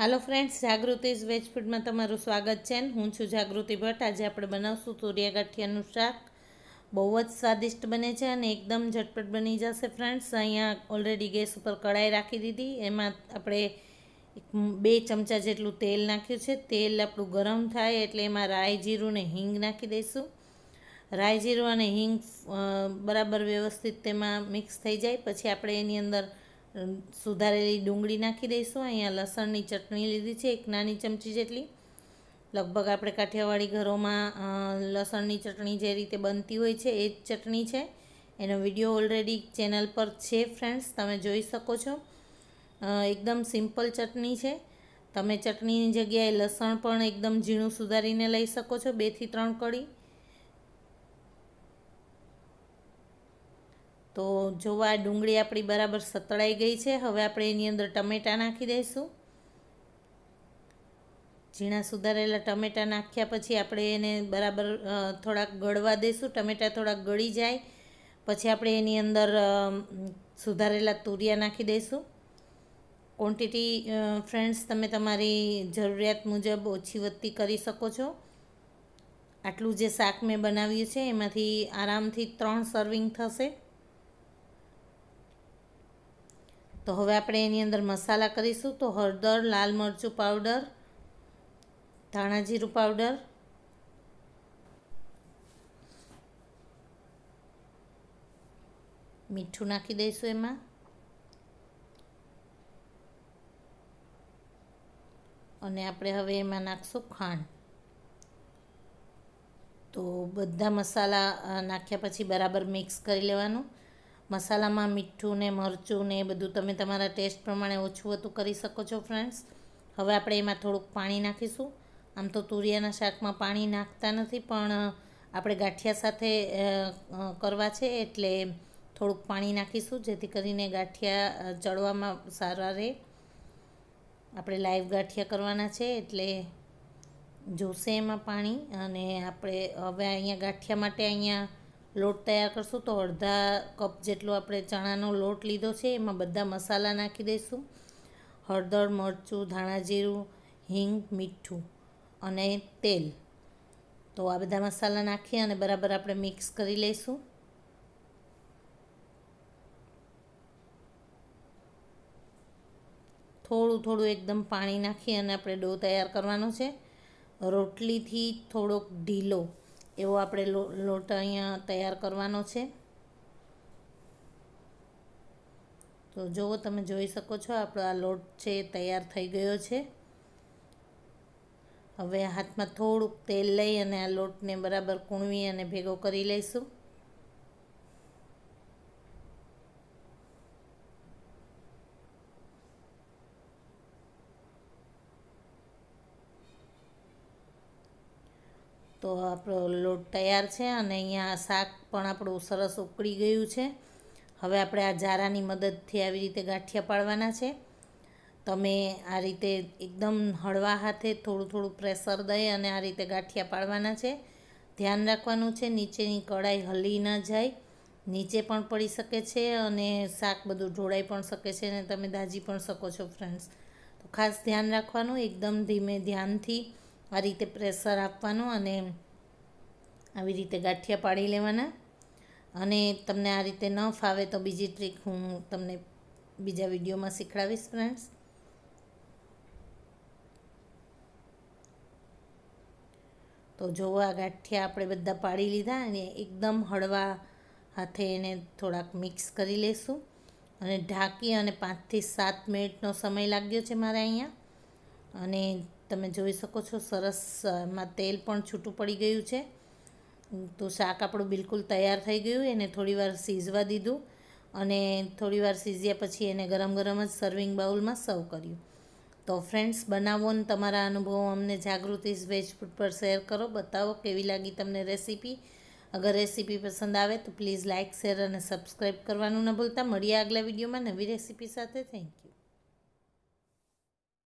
હાલો friends જાગૃતિઝ veg તમારું સ્વાગત છે હું છું જાગૃતિ ભટ્ટ આજે આપણે બનાવશું તુરિયાગાંઠિયાનું શાક બહુ જ સ્વાદિષ્ટ બને છે અને એકદમ ઝટપટ બની જશે ફ્રેન્ડ્સ અહીંયા ઓલરેડી ગેસ ઉપર કઢાઈ રાખી દીધી એમાં આપણે બે ચમચા જેટલું તેલ નાખ્યું છે તેલ આપણું ગરમ થાય એટલે એમાં રાઈ જીરું ને હિંગ નાખી દઈશું રાઈ જીરું અને હિંગ બરાબર વ્યવસ્થિત તેમાં મિક્સ થઈ જાય પછી આપણે એની અંદર સુધારેલી ડુંગળી નાખી દઈશું અહીંયા લસણની ચટણી લીધી છે એક નાની ચમચી જેટલી લગભગ આપણે કાઠિયાવાડી ઘરોમાં લસણની ચટણી જે રીતે બનતી હોય છે એ જ ચટણી છે એનો વિડીયો ઓલરેડી ચેનલ પર છે ફ્રેન્ડ્સ તમે જોઈ શકો છો એકદમ સિમ્પલ ચટણી છે તમે ચટણીની જગ્યાએ લસણ પણ એકદમ ઝીણું સુધારીને લઈ શકો છો બેથી ત્રણ કળી તો જોવા ડુંગળી આપણી બરાબર સતળાઈ ગઈ છે હવે આપણે એની અંદર ટમેટાં નાખી દઈશું ઝીણા સુધારેલા ટમેટાં નાખ્યા પછી આપણે એને બરાબર થોડાક ગળવા દઈશું ટમેટાં થોડાક ગળી જાય પછી આપણે એની અંદર સુધારેલા તુરિયા નાખી દઈશું ક્વોન્ટિટી ફ્રેન્ડ્સ તમે તમારી જરૂરિયાત મુજબ ઓછી વધતી કરી શકો છો આટલું જે શાક મેં બનાવ્યું છે એમાંથી આરામથી ત્રણ સર્વિંગ થશે તો હવે આપણે એની અંદર મસાલા કરીશું તો હળદર લાલ મરચું પાવડર ધાણાજીરું પાવડર મીઠું નાખી દઈશું એમાં અને આપણે હવે એમાં નાખશું ખાંડ તો બધા મસાલા નાખ્યા પછી બરાબર મિક્સ કરી લેવાનું મસાલામાં મીઠું ને મરચું ને એ બધું તમે તમારા ટેસ્ટ પ્રમાણે ઓછું હતું કરી શકો છો ફ્રેન્ડ્સ હવે આપણે એમાં થોડુંક પાણી નાખીશું આમ તો તુરિયાના શાકમાં પાણી નાખતા નથી પણ આપણે ગાંઠિયા સાથે કરવા છે એટલે થોડુંક પાણી નાખીશું જેથી કરીને ગાંઠિયા ચડવામાં સારા રહે આપણે લાઈવ ગાંઠિયા કરવાના છે એટલે જોશે એમાં પાણી અને આપણે હવે અહીંયા ગાંઠિયા માટે અહીંયા લોટ તૈયાર કરશું તો અડધા કપ જેટલો આપણે ચણાનો લોટ લીધો છે એમાં બધા મસાલા નાખી દઈશું હળદર મરચું ધાણા જીરું હિંગ મીઠું અને તેલ તો આ બધા મસાલા નાખી અને બરાબર આપણે મિક્સ કરી લઈશું થોડું થોડું એકદમ પાણી નાખી અને આપણે ડો તૈયાર કરવાનો છે રોટલીથી થોડોક ઢીલો એવો આપણે લોટ અહીંયા તૈયાર કરવાનો છે તો જુઓ તમે જોઈ શકો છો આપણો આ લોટ છે તૈયાર થઈ ગયો છે હવે હાથમાં થોડુંક તેલ લઈ અને આ લોટને બરાબર કૂણવી અને ભેગો કરી લઈશું તો આપણો લોટ તૈયાર છે અને અહીંયા શાક પણ આપણું સરસ ઉકળી ગયું છે હવે આપણે આ જારાની મદદથી આવી રીતે ગાંઠિયા પાડવાના છે તમે આ રીતે એકદમ હળવા હાથે થોડું થોડું પ્રેશર દઈ અને આ રીતે ગાંઠિયા પાડવાના છે ધ્યાન રાખવાનું છે નીચેની કડાઈ હલી ન જાય નીચે પણ પડી શકે છે અને શાક બધું ઢોળાઈ પણ શકે છે અને તમે દાજી પણ શકો છો ફ્રેન્ડ્સ તો ખાસ ધ્યાન રાખવાનું એકદમ ધીમે ધ્યાનથી આ રીતે પ્રેશર આપવાનું અને આવી રીતે ગાંઠિયા પાડી લેવાના અને તમને આ રીતે ન ફાવે તો બીજી ટ્રીક હું તમને બીજા વિડીયોમાં શીખડાવીશ ફ્રેન્ડ્સ તો જોવો આ ગાંઠિયા આપણે બધા પાડી લીધા અને એકદમ હળવા હાથે એને થોડાક મિક્સ કરી લેશું અને ઢાંકી અને પાંચથી સાત મિનિટનો સમય લાગ્યો છે મારે અહીંયા અને તમે જોઈ શકો છો સરસ એમાં તેલ પણ છૂટું પડી ગયું છે તો શાક આપણું બિલકુલ તૈયાર થઈ ગયું એને થોડીવાર સીઝવા દીધું અને થોડીવાર સીઝ્યા પછી એને ગરમ ગરમ જ સર્વિંગ બાઉલમાં સર્વ કર્યું તો ફ્રેન્ડ્સ બનાવો ને તમારા અનુભવો અમને જાગૃતિ વેજ પર શેર કરો બતાવો કેવી લાગી તમને રેસીપી અગર રેસીપી પસંદ આવે તો પ્લીઝ લાઇક શેર અને સબસ્ક્રાઈબ કરવાનું ન ભૂલતા મળીએ આગલા વિડીયોમાં નવી રેસીપી સાથે થેન્ક યુ